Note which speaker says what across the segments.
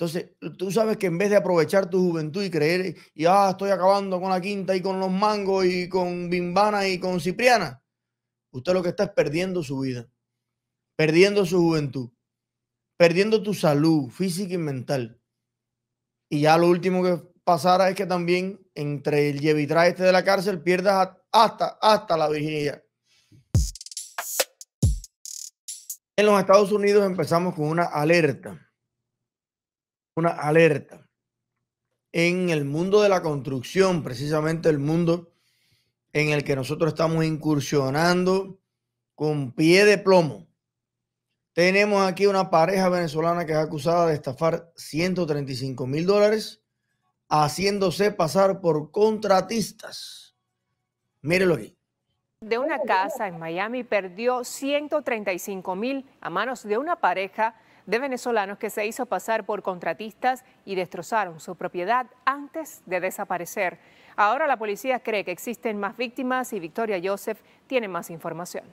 Speaker 1: Entonces, tú sabes que en vez de aprovechar tu juventud y creer, y ah, estoy acabando con la quinta y con los mangos y con Bimbana y con Cipriana, usted lo que está es perdiendo su vida, perdiendo su juventud, perdiendo tu salud física y mental. Y ya lo último que pasara es que también entre el llevitraje este de la cárcel pierdas hasta, hasta la virginidad. En los Estados Unidos empezamos con una alerta una alerta en el mundo de la construcción, precisamente el mundo en el que nosotros estamos incursionando con pie de plomo. Tenemos aquí una pareja venezolana que es acusada de estafar 135 mil dólares haciéndose pasar por contratistas. Mírenlo aquí
Speaker 2: de una casa en Miami perdió 135 mil a manos de una pareja de venezolanos que se hizo pasar por contratistas y destrozaron su propiedad antes de desaparecer. Ahora la policía cree que existen más víctimas y Victoria Joseph tiene más información.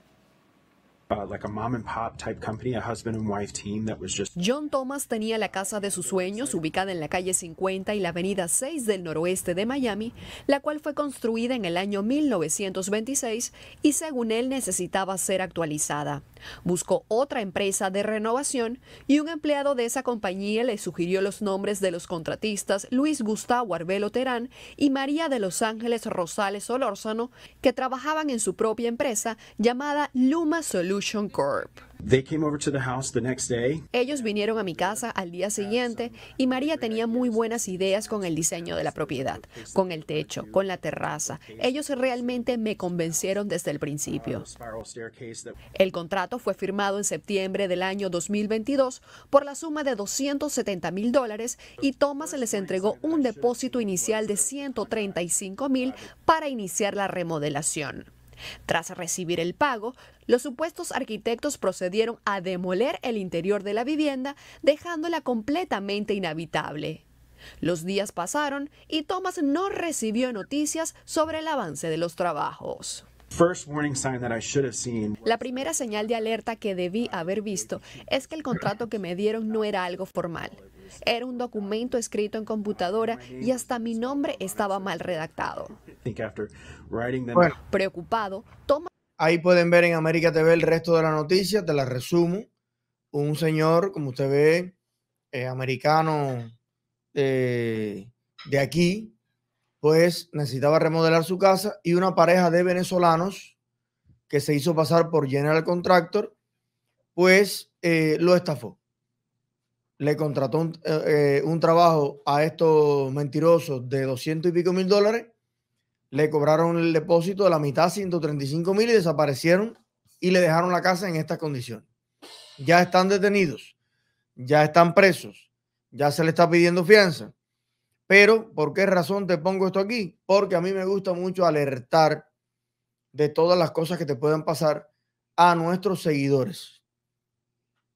Speaker 2: John Thomas tenía la casa de sus sueños ubicada en la calle 50 y la avenida 6 del noroeste de Miami, la cual fue construida en el año 1926 y según él necesitaba ser actualizada. Buscó otra empresa de renovación y un empleado de esa compañía le sugirió los nombres de los contratistas Luis Gustavo Arbelo Terán y María de Los Ángeles Rosales Olórzano, que trabajaban en su propia empresa llamada Luma Solution Corp. Ellos vinieron a mi casa al día siguiente y María tenía muy buenas ideas con el diseño de la propiedad, con el techo, con la terraza. Ellos realmente me convencieron desde el principio. El contrato fue firmado en septiembre del año 2022 por la suma de 270 mil dólares y Thomas les entregó un depósito inicial de 135 mil para iniciar la remodelación. Tras recibir el pago, los supuestos arquitectos procedieron a demoler el interior de la vivienda, dejándola completamente inhabitable. Los días pasaron y Thomas no recibió noticias sobre el avance de los trabajos. La primera señal de alerta que debí haber visto es que el contrato que me dieron no era algo formal. Era un documento escrito en computadora y hasta mi nombre estaba mal redactado. preocupado, toma...
Speaker 1: Ahí pueden ver en América TV el resto de la noticia, te la resumo. Un señor, como usted ve, eh, americano eh, de aquí, pues necesitaba remodelar su casa y una pareja de venezolanos que se hizo pasar por General Contractor, pues eh, lo estafó le contrató eh, eh, un, trabajo a estos mentirosos de 200 y pico mil dólares, le cobraron el depósito de la mitad, 135 mil, y desaparecieron y le dejaron la casa en estas condiciones. Ya están detenidos, ya están presos, ya se le está pidiendo fianza. Pero, ¿por qué razón te pongo esto aquí? Porque a mí me gusta mucho alertar de todas las cosas que te puedan pasar a nuestros seguidores.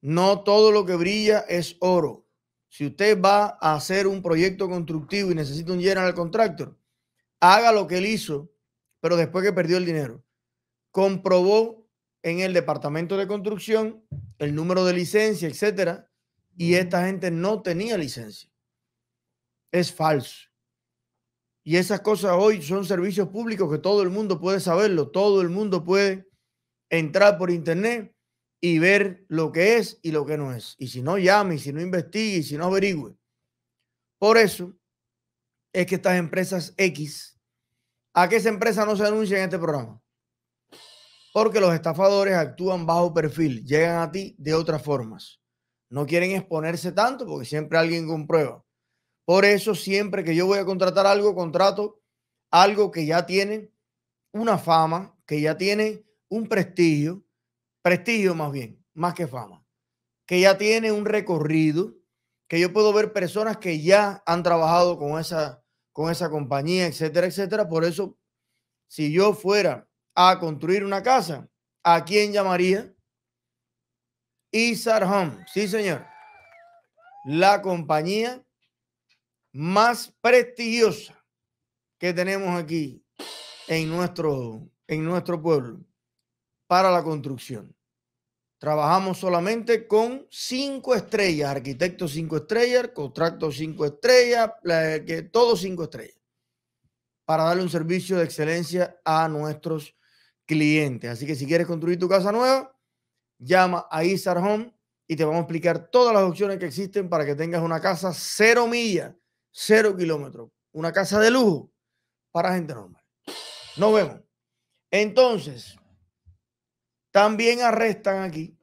Speaker 1: No todo lo que brilla es oro. Si usted va a hacer un proyecto constructivo y necesita un general contractor, haga lo que él hizo, pero después que perdió el dinero. Comprobó en el departamento de construcción el número de licencia, etcétera, y esta gente no tenía licencia. Es falso. Y esas cosas hoy son servicios públicos que todo el mundo puede saberlo, todo el mundo puede entrar por internet y ver lo que es y lo que no es. Y si no llame, y si no investigue, y si no averigüe. Por eso es que estas empresas X, a que esa empresa no se anuncia en este programa. Porque los estafadores actúan bajo perfil, llegan a ti de otras formas. No quieren exponerse tanto porque siempre alguien comprueba. Por eso siempre que yo voy a contratar algo, contrato algo que ya tiene una fama, que ya tiene un prestigio, prestigio más bien, más que fama, que ya tiene un recorrido, que yo puedo ver personas que ya han trabajado con esa, con esa compañía, etcétera, etcétera. Por eso, si yo fuera a construir una casa, ¿a quién llamaría? Isar Home, sí señor, la compañía más prestigiosa que tenemos aquí en nuestro, en nuestro pueblo para la construcción. Trabajamos solamente con cinco estrellas, arquitectos cinco estrellas, contratos cinco estrellas, que todo cinco estrellas, para darle un servicio de excelencia a nuestros clientes. Así que si quieres construir tu casa nueva, llama a Isar Home y te vamos a explicar todas las opciones que existen para que tengas una casa cero millas, cero kilómetros, una casa de lujo para gente normal. Nos vemos. Entonces, también arrestan aquí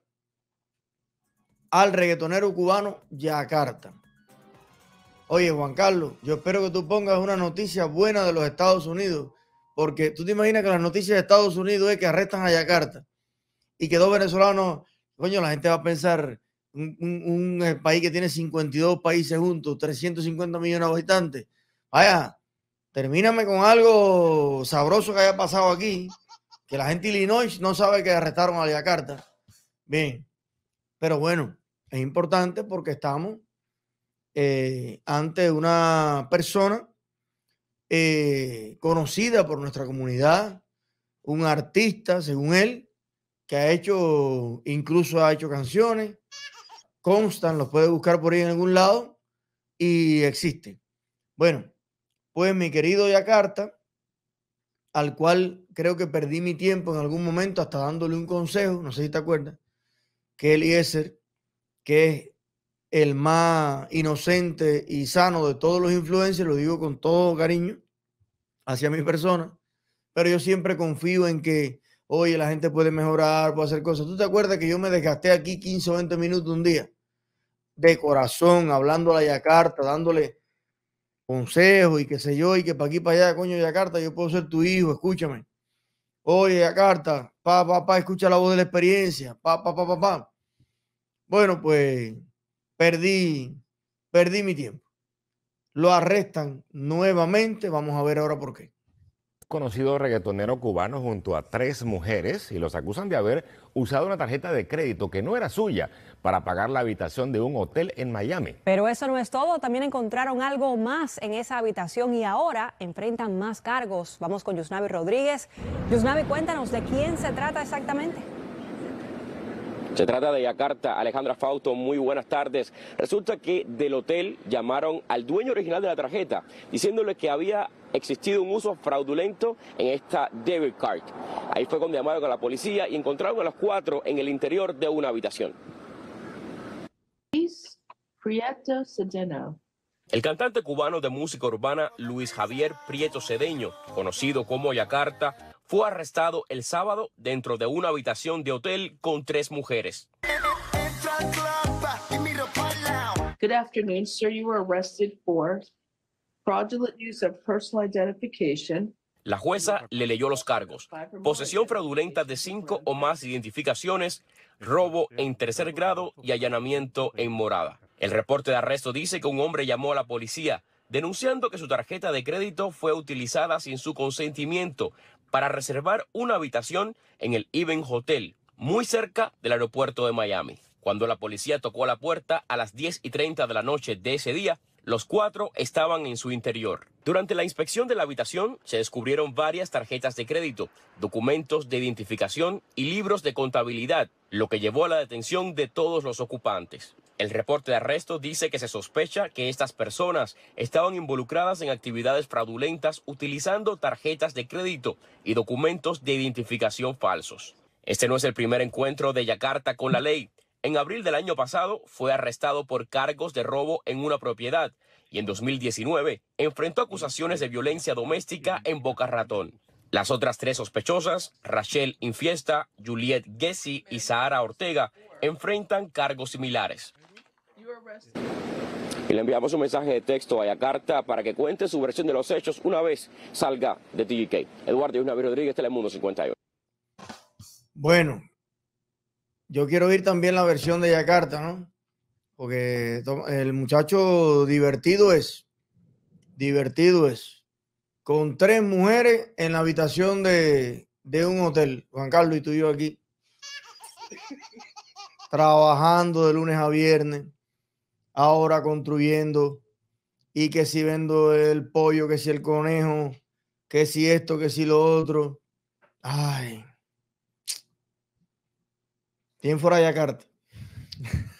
Speaker 1: al reggaetonero cubano Yacarta. Oye, Juan Carlos, yo espero que tú pongas una noticia buena de los Estados Unidos, porque tú te imaginas que las noticias de Estados Unidos es que arrestan a Yacarta y que dos venezolanos, coño, la gente va a pensar, un, un eh, país que tiene 52 países juntos, 350 millones de habitantes, vaya, termíname con algo sabroso que haya pasado aquí que la gente de Illinois no sabe que arrestaron a Yakarta. Bien, pero bueno, es importante porque estamos eh, ante una persona eh, conocida por nuestra comunidad, un artista, según él, que ha hecho, incluso ha hecho canciones, constan, los puede buscar por ahí en algún lado y existe. Bueno, pues mi querido Yakarta, al cual creo que perdí mi tiempo en algún momento hasta dándole un consejo, no sé si te acuerdas, que Eliezer, que es el más inocente y sano de todos los influencers, lo digo con todo cariño hacia mi persona, pero yo siempre confío en que, oye, la gente puede mejorar, puede hacer cosas. ¿Tú te acuerdas que yo me desgasté aquí 15 o 20 minutos un día? De corazón, hablando a la Yakarta, dándole consejos y qué sé yo, y que para aquí, para allá, coño, Yakarta, yo puedo ser tu hijo, escúchame. Oye, Acarta, carta, pa, pa, pa, escucha la voz de la experiencia, pa, pa, pa, pa, pa. Bueno, pues perdí, perdí mi tiempo. Lo arrestan nuevamente, vamos a ver ahora por qué
Speaker 3: conocido reggaetonero cubano junto a tres mujeres y los acusan de haber usado una tarjeta de crédito que no era suya para pagar la habitación de un hotel en Miami. Pero eso no
Speaker 2: es todo, también encontraron algo más en esa habitación y ahora enfrentan más cargos. Vamos con Yusnavi Rodríguez. Yusnavi, cuéntanos de quién se trata exactamente.
Speaker 3: Se trata de Yakarta. Alejandra Fausto, muy buenas tardes. Resulta que del hotel llamaron al dueño original de la tarjeta diciéndole que había existido un uso fraudulento en esta debit card. Ahí fue cuando llamaron a la policía y encontraron a los cuatro en el interior de una habitación.
Speaker 2: Prieto
Speaker 3: El cantante cubano de música urbana Luis Javier Prieto Cedeño, conocido como Yakarta, fue arrestado el sábado dentro de una habitación de hotel con tres mujeres.
Speaker 2: Good afternoon, sir. You were arrested for fraudulent use of personal identification.
Speaker 3: La jueza le leyó los cargos. Posesión fraudulenta de cinco o más identificaciones, robo en tercer grado y allanamiento en morada. El reporte de arresto dice que un hombre llamó a la policía denunciando que su tarjeta de crédito fue utilizada sin su consentimiento para reservar una habitación en el Even Hotel, muy cerca del aeropuerto de Miami. Cuando la policía tocó la puerta a las 10 y 30 de la noche de ese día, los cuatro estaban en su interior. Durante la inspección de la habitación se descubrieron varias tarjetas de crédito, documentos de identificación y libros de contabilidad, lo que llevó a la detención de todos los ocupantes. El reporte de arresto dice que se sospecha que estas personas estaban involucradas en actividades fraudulentas utilizando tarjetas de crédito y documentos de identificación falsos. Este no es el primer encuentro de Yakarta con la ley. En abril del año pasado fue arrestado por cargos de robo en una propiedad y en 2019 enfrentó acusaciones de violencia doméstica en Boca Ratón. Las otras tres sospechosas, Rachel Infiesta, Juliet Gessi y Sahara Ortega, enfrentan cargos similares. Y le enviamos un mensaje de texto a Yakarta para que cuente su versión de los hechos una vez salga de TGK. Eduardo Yusnavi Rodríguez, Telemundo 58.
Speaker 1: Bueno, yo quiero oír también la versión de Yakarta, ¿no? Porque el muchacho divertido es, divertido es, con tres mujeres en la habitación de, de un hotel, Juan Carlos y tú y yo aquí, trabajando de lunes a viernes ahora construyendo y que si vendo el pollo, que si el conejo, que si esto, que si lo otro. Ay. ¿Quién fuera carta.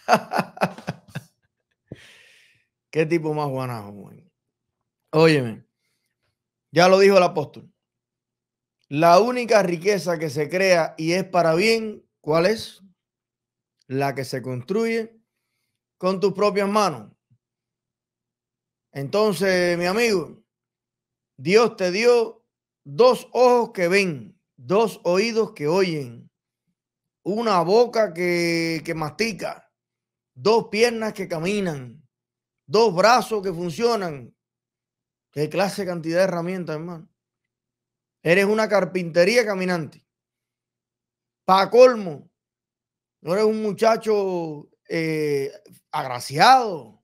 Speaker 1: ¿Qué tipo más guanajo, güey? Óyeme, ya lo dijo el apóstol. La única riqueza que se crea y es para bien, ¿cuál es? La que se construye con tus propias manos. Entonces, mi amigo, Dios te dio dos ojos que ven, dos oídos que oyen, una boca que, mastica, dos piernas que caminan, dos brazos que funcionan. Qué clase cantidad de herramientas, hermano. Eres una carpintería caminante. Pa colmo, no eres un muchacho eh, agraciado,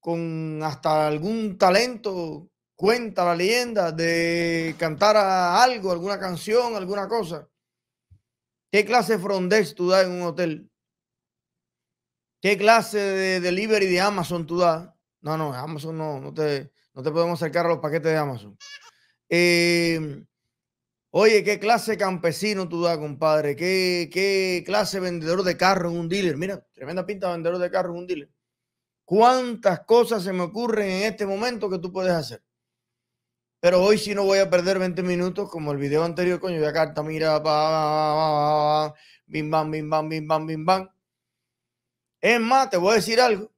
Speaker 1: con hasta algún talento, cuenta la leyenda, de cantar a algo, alguna canción, alguna cosa. ¿Qué clase de frondex tú das en un hotel? ¿Qué clase de delivery de Amazon tú das? No, no, Amazon no, no te, no te podemos acercar a los paquetes de Amazon. Eh, Oye, qué clase campesino tú das, compadre. Qué, qué clase vendedor de carro en un dealer. Mira, tremenda pinta vendedor de carro en un dealer. ¿Cuántas cosas se me ocurren en este momento que tú puedes hacer? Pero hoy sí no voy a perder 20 minutos, como el video anterior, coño, ya carta, mira, pa, bim, bam, bim, bam, bim, bam, bim, bam. Es más, te voy a decir algo.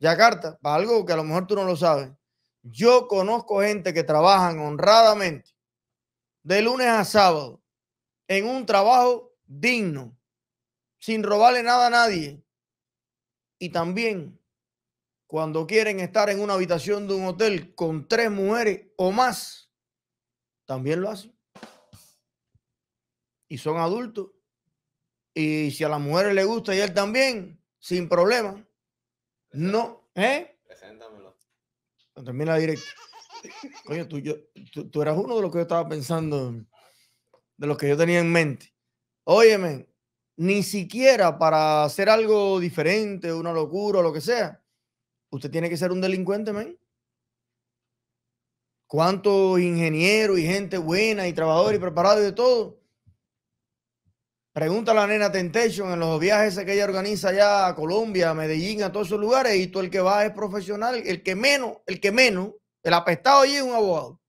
Speaker 1: Yacarta, para algo que a lo mejor tú no lo sabes. Yo conozco gente que trabajan honradamente de lunes a sábado en un trabajo digno, sin robarle nada a nadie. Y también cuando quieren estar en una habitación de un hotel con tres mujeres o más, también lo hacen. Y son adultos. Y si a las mujeres le gusta y él también, sin problema. No, ¿eh? Preséntamelo. Termina directo. Coño, tú, yo, tú, eras uno de los que yo estaba pensando, de los que yo tenía en mente. Óyeme, ni siquiera para hacer algo diferente, una locura, o lo que sea, usted tiene que ser un delincuente, men. ¿Cuántos ingenieros y gente buena y trabajadora y preparado y de todo? Pregunta a la nena Tentation en los viajes que ella organiza allá a Colombia, a Medellín, a todos esos lugares, y tú el que va es profesional, el que menos, el que menos el apestado allí es un abogado.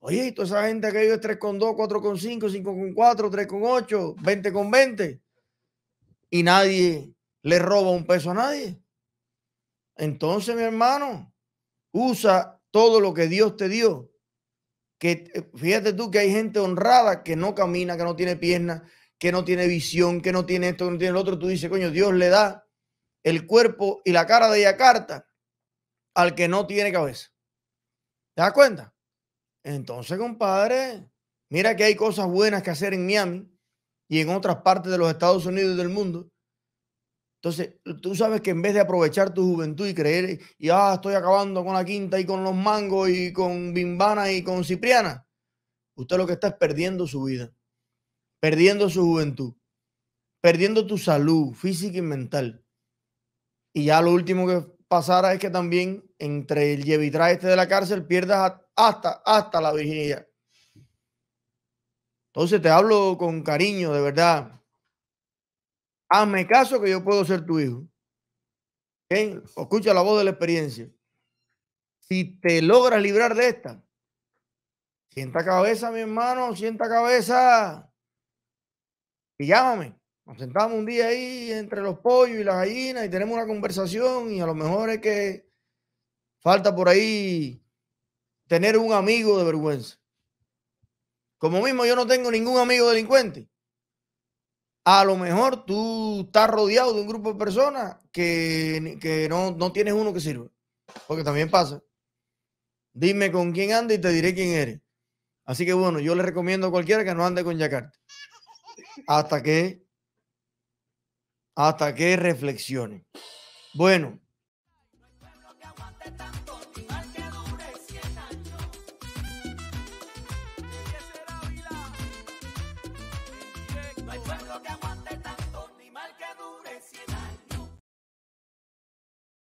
Speaker 1: Oye, y toda esa gente que vive 3 con 2, 4 con 5, 5 con 4, 3 con 8, 20 con 20. Y nadie le roba un peso a nadie. Entonces, mi hermano, usa todo lo que Dios te dio. Que eh, fíjate tú que hay gente honrada que no camina, que no tiene piernas, que no tiene visión, que no tiene esto, que no tiene el otro. Tú dices, coño, Dios le da el cuerpo y la cara de Yakarta al que no tiene cabeza. ¿Te das cuenta? Entonces, compadre, mira que hay cosas buenas que hacer en Miami y en otras partes de los Estados Unidos y del mundo. Entonces, tú sabes que en vez de aprovechar tu juventud y creer, y ah, estoy acabando con la quinta y con los mangos y con Bimbana y con Cipriana, usted lo que está es perdiendo su vida, perdiendo su juventud, perdiendo tu salud física y mental. Y ya lo último que pasara es que también entre el lleve este de la cárcel, pierdas hasta, hasta la virginidad. Entonces te hablo con cariño, de verdad. Hazme caso que yo puedo ser tu hijo. ¿Okay? Escucha la voz de la experiencia. Si te logras librar de esta, sienta cabeza, mi hermano, sienta cabeza. Y llámame. Nos sentamos un día ahí entre los pollos y las gallinas y tenemos una conversación y a lo mejor es que Falta por ahí tener un amigo de vergüenza. Como mismo yo no tengo ningún amigo delincuente. A lo mejor tú estás rodeado de un grupo de personas que, no, tienes uno que sirva. Porque también pasa. Dime con quién anda y te diré quién eres. Así que bueno, yo le recomiendo a cualquiera que no ande con Yakarta. Hasta que, hasta que reflexione. Bueno,